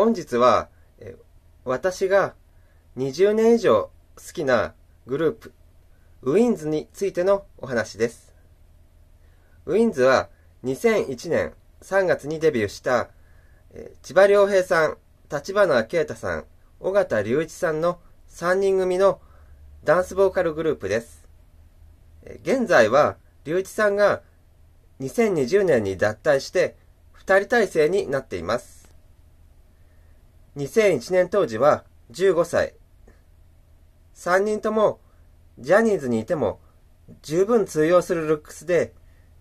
本日は、え私が20年以上好きなグループ、ウィンズについてのお話です。ウィンズは2001年3月にデビューした、え千葉良平さん、立花啓太さん、尾形隆一さんの3人組のダンスボーカルグループです。現在は、隆一さんが2020年に脱退して2人体制になっています。2001年当時は15歳。3人ともジャニーズにいても十分通用するルックスで、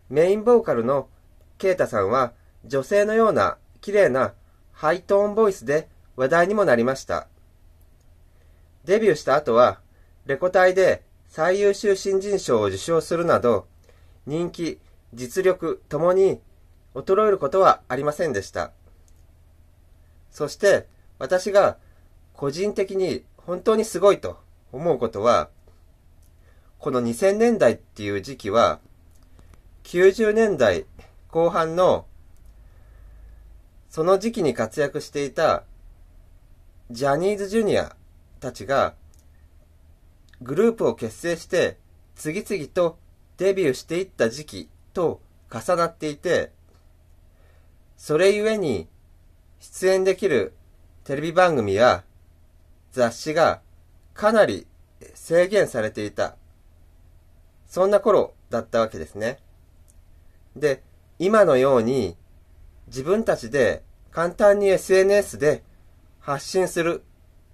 メインボーカルのケイタさんは女性のような綺麗なハイトーンボイスで話題にもなりました。デビューした後は、レコ大で最優秀新人賞を受賞するなど、人気、実力ともに衰えることはありませんでした。そして、私が個人的に本当にすごいと思うことは、この2000年代っていう時期は、90年代後半の、その時期に活躍していた、ジャニーズジュニアたちが、グループを結成して、次々とデビューしていった時期と重なっていて、それゆえに出演できるテレビ番組や雑誌がかなり制限されていた。そんな頃だったわけですね。で、今のように自分たちで簡単に SNS で発信する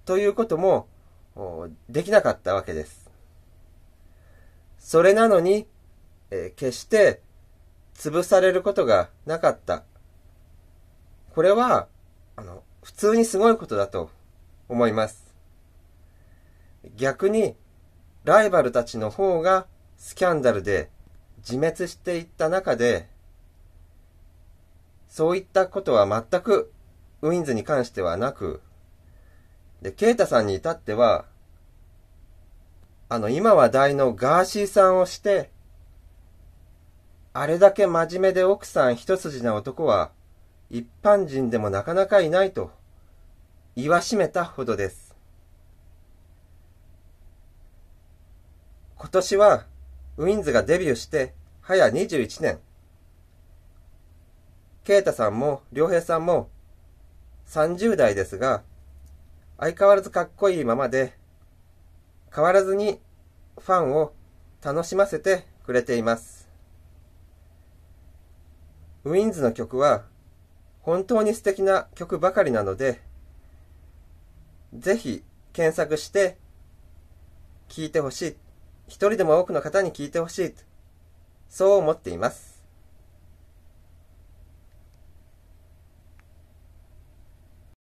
ということもできなかったわけです。それなのに、えー、決して潰されることがなかった。これは、あの、普通にすごいことだと思います。逆に、ライバルたちの方がスキャンダルで自滅していった中で、そういったことは全くウィンズに関してはなく、で、ケイタさんに至っては、あの、今話題のガーシーさんをして、あれだけ真面目で奥さん一筋な男は、一般人でもなかなかいないと言わしめたほどです。今年はウィンズがデビューして早21年。ケイタさんも良平さんも30代ですが、相変わらずかっこいいままで、変わらずにファンを楽しませてくれています。ウィンズの曲は本当に素敵な曲ばかりなので、ぜひ検索して聞いてほしい。一人でも多くの方に聞いてほしい。そう思っています。